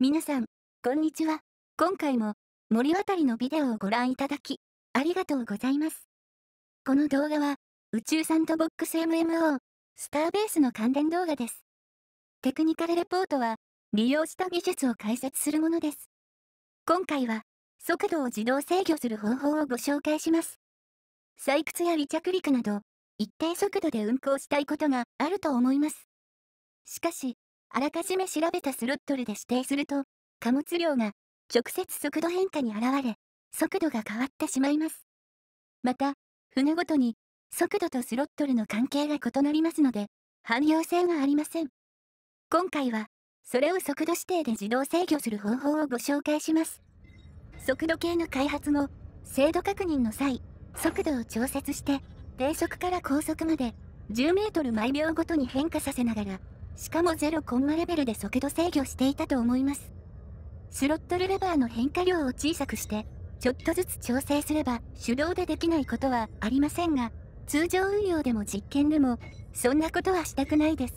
皆さん、こんにちは。今回も森渡りのビデオをご覧いただき、ありがとうございます。この動画は、宇宙サンドボックス MMO、スターベースの関連動画です。テクニカルレポートは、利用した技術を解説するものです。今回は、速度を自動制御する方法をご紹介します。採掘や離着陸など、一定速度で運行したいことがあると思います。しかし、あらかじめ調べたスロットルで指定すると、貨物量が直接速度変化に現れ、速度が変わってしまいます。また、船ごとに速度とスロットルの関係が異なりますので、汎用性がありません。今回は、それを速度指定で自動制御する方法をご紹介します。速度計の開発後、精度確認の際、速度を調節して、低速から高速まで10メートル毎秒ごとに変化させながら、しかも0コンマレベルで速度制御していたと思います。スロットルレバーの変化量を小さくして、ちょっとずつ調整すれば手動でできないことはありませんが、通常運用でも実験でも、そんなことはしたくないです。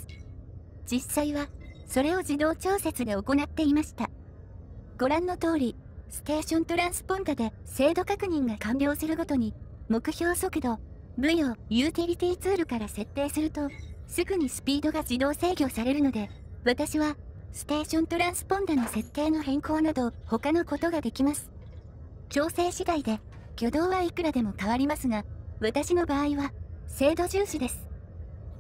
実際は、それを自動調節で行っていました。ご覧の通り、ステーショントランスポンダで精度確認が完了するごとに、目標速度、V をユーティリティツールから設定すると、すぐにスピードが自動制御されるので私はステーショントランスポンダの設定の変更など他のことができます調整次第で挙動はいくらでも変わりますが私の場合は精度重視です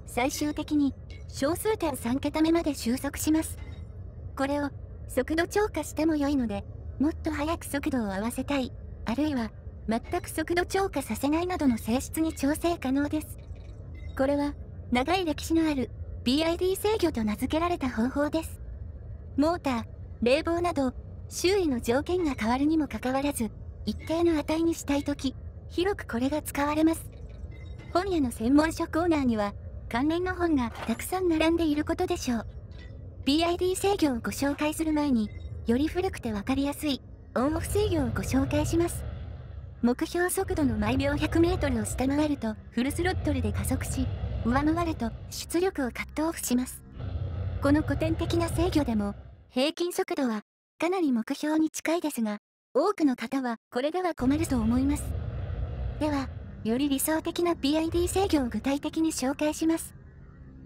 最終的に小数点3桁目まで収束しますこれを速度超過しても良いのでもっと速く速度を合わせたいあるいは全く速度超過させないなどの性質に調整可能ですこれは長い歴史のある BID 制御と名付けられた方法です。モーター、冷房など、周囲の条件が変わるにもかかわらず、一定の値にしたいとき、広くこれが使われます。本屋の専門書コーナーには、関連の本がたくさん並んでいることでしょう。BID 制御をご紹介する前に、より古くてわかりやすい、オンオフ制御をご紹介します。目標速度の毎秒 100m を下回ると、フルスロットルで加速し、上回ると出力をカットオフします。この古典的な制御でも、平均速度はかなり目標に近いですが、多くの方はこれでは困ると思います。では、より理想的な PID 制御を具体的に紹介します。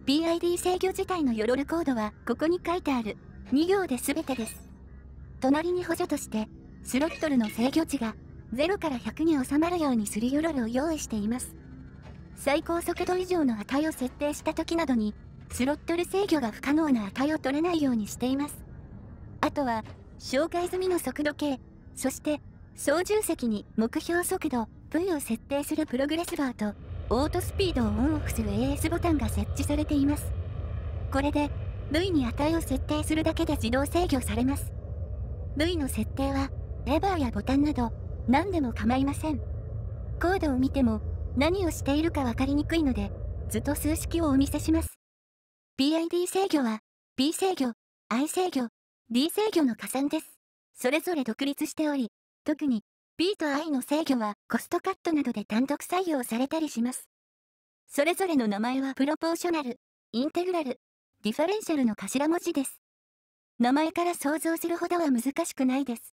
PID 制御自体のヨロルコードはここに書いてある2行で全てです。隣に補助としてスロットルの制御値が0から100に収まるようにするヨロルを用意しています。最高速度以上の値を設定した時などにスロットル制御が不可能な値を取れないようにしていますあとは紹介済みの速度計そして操縦席に目標速度 V を設定するプログレスバーとオートスピードをオンオフする AS ボタンが設置されていますこれで V に値を設定するだけで自動制御されます V の設定はレバーやボタンなど何でも構いませんコードを見ても何をしているか分かりにくいので、図と数式をお見せします。p i d 制御は、B 制御、I 制御、D 制御の加算です。それぞれ独立しており、特に B と I の制御はコストカットなどで単独採用されたりします。それぞれの名前はプロポーショナル、インテグラル、ディファレンシャルの頭文字です。名前から想像するほどは難しくないです。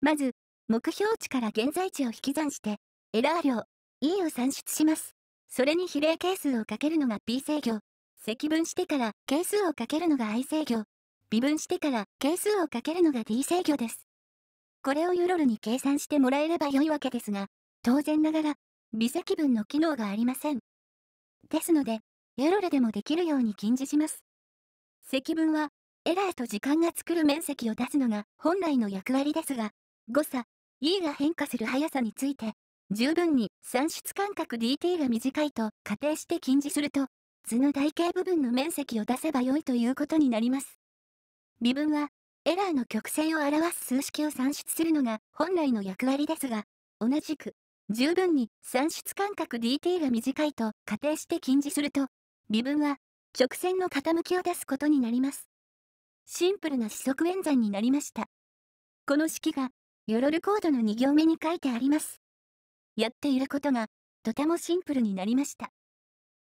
まず、目標値から現在値を引き算して、エラー量、E を算出します。それに比例係数をかけるのが P 制御。積分してから係数をかけるのが I 制御。微分してから係数をかけるのが D 制御です。これをユロルに計算してもらえれば良いわけですが、当然ながら、微積分の機能がありません。ですので、ユロルでもできるように禁じします。積分は、エラーと時間が作る面積を出すのが本来の役割ですが、誤差、E が変化する速さについて、十分に算出間隔 DT が短いと仮定して禁止すると、図の台形部分の面積を出せば良いということになります。微分は、エラーの曲線を表す数式を算出するのが本来の役割ですが、同じく、十分に算出間隔 DT が短いと仮定して禁止すると、微分は直線の傾きを出すことになります。シンプルな四則演算になりました。この式が、ヨロルコードの2行目に書いてあります。やっていることがとてもシンプルになりました。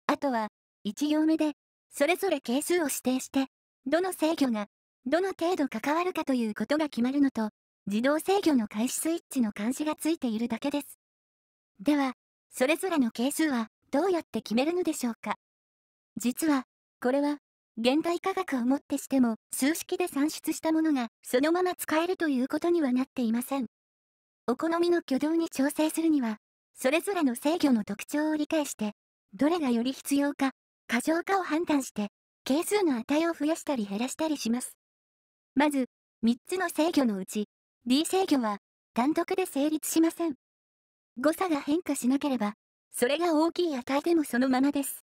あとは1行目でそれぞれ係数を指定してどの制御がどの程度関わるかということが決まるのと自動制御の開始スイッチの監視がついているだけです。ではそれぞれの係数はどうやって決めるのでしょうか実はこれは現代科学をもってしても数式で算出したものがそのまま使えるということにはなっていません。お好みの挙動に調整するには、それぞれの制御の特徴を理解して、どれがより必要か、過剰かを判断して、係数の値を増やしたり減らしたりします。まず、3つの制御のうち、D 制御は、単独で成立しません。誤差が変化しなければ、それが大きい値でもそのままです。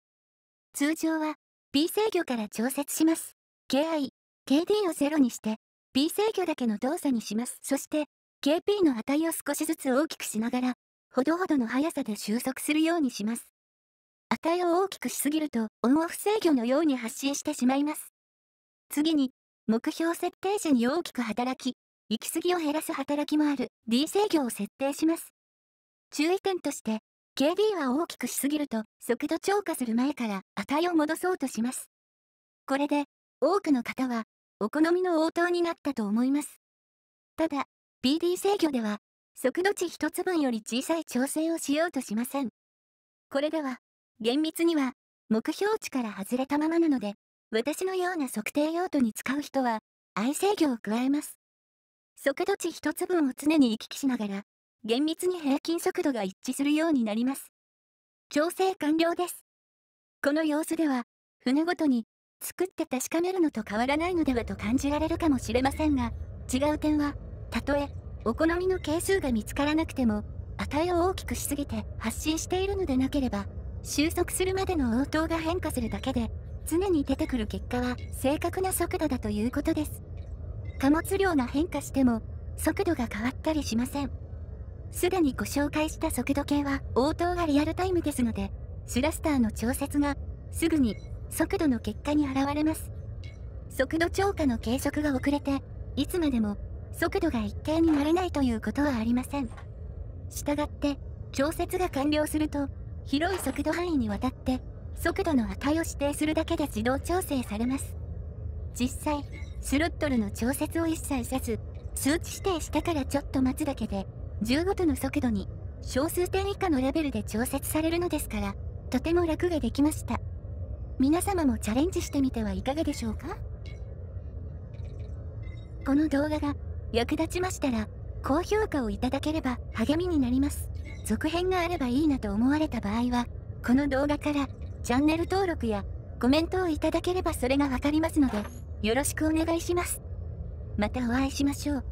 通常は、P 制御から調節します。KI、KD を0にして、P 制御だけの動作にします。そして、KP の値を少しずつ大きくしながら、ほどほどの速さで収束するようにします。値を大きくしすぎると、オンオフ制御のように発信してしまいます。次に、目標設定時に大きく働き、行き過ぎを減らす働きもある D 制御を設定します。注意点として、KB は大きくしすぎると、速度超過する前から値を戻そうとします。これで、多くの方は、お好みの応答になったと思います。ただ、PD 制御では、速度値1つ分より小さい調整をしようとしません。これでは、厳密には、目標値から外れたままなので、私のような測定用途に使う人は、I 制御を加えます。速度値1つ分を常に行き来しながら、厳密に平均速度が一致するようになります。調整完了です。この様子では、船ごとに、作って確かめるのと変わらないのではと感じられるかもしれませんが、違う点は、たとえ、お好みの係数が見つからなくても、値を大きくしすぎて発信しているのでなければ、収束するまでの応答が変化するだけで、常に出てくる結果は正確な速度だということです。貨物量が変化しても、速度が変わったりしません。すでにご紹介した速度計は応答がリアルタイムですので、スラスターの調節がすぐに速度の結果に現れます。速度超過の計測が遅れて、いつまでも速度が一定になれないということはありません。したがって、調節が完了すると、広い速度範囲にわたって、速度の値を指定するだけで自動調整されます。実際、スロットルの調節を一切せず、数値指定したからちょっと待つだけで、15との速度に、小数点以下のレベルで調節されるのですから、とても楽ができました。皆様もチャレンジしてみてはいかがでしょうかこの動画が役立ちましたら高評価をいただければ励みになります続編があればいいなと思われた場合はこの動画からチャンネル登録やコメントをいただければそれがわかりますのでよろしくお願いしますまたお会いしましょう